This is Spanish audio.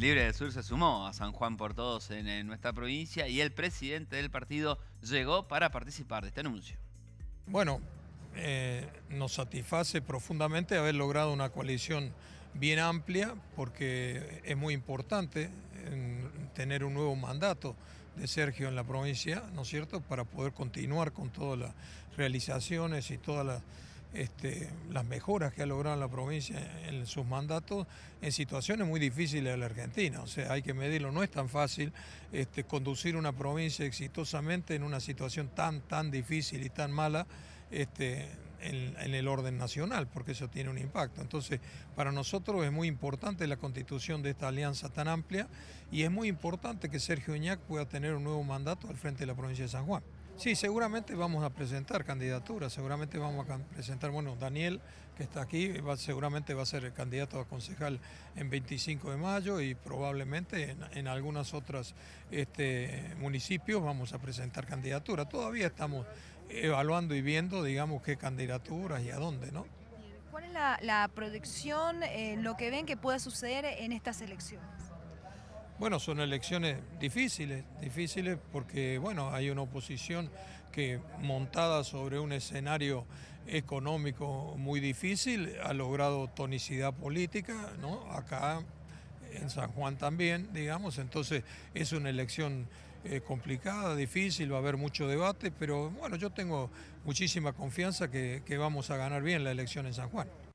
Libre del Sur se sumó a San Juan por Todos en, nuestra provincia y el presidente del partido llegó para participar de este anuncio. Bueno, eh, nos satisface profundamente haber logrado una coalición bien amplia porque es muy importante tener un nuevo mandato de Sergio en la provincia, ¿no es cierto?, para poder continuar con todas las realizaciones y todas las este, las mejoras que ha logrado la provincia en sus mandatos en situaciones muy difíciles de la Argentina. O sea, hay que medirlo, no es tan fácil este, conducir una provincia exitosamente en una situación tan, tan difícil y tan mala. Este, en, en, el orden nacional, porque eso tiene un impacto. Entonces, para nosotros es muy importante la constitución de esta alianza tan amplia y es muy importante que Sergio Iñac pueda tener un nuevo mandato al frente de la provincia de San Juan. Sí, seguramente vamos a presentar candidaturas, seguramente vamos a presentar, bueno, Daniel, que está aquí, seguramente va a ser el candidato a concejal en 25 de mayo y probablemente en, algunas otras este, municipios vamos a presentar candidaturas. Todavía estamos evaluando y viendo, digamos, qué candidaturas y a dónde, ¿no? ¿Cuál es la, proyección, eh, lo que ven que pueda suceder en estas elecciones? Bueno, son elecciones difíciles, difíciles porque bueno, hay una oposición que montada sobre un escenario económico muy difícil ha logrado tonicidad política, ¿no? Acá en San Juan también, digamos, entonces es una elección eh, complicada, difícil, va a haber mucho debate, pero bueno, yo tengo muchísima confianza que vamos a ganar bien la elección en San Juan.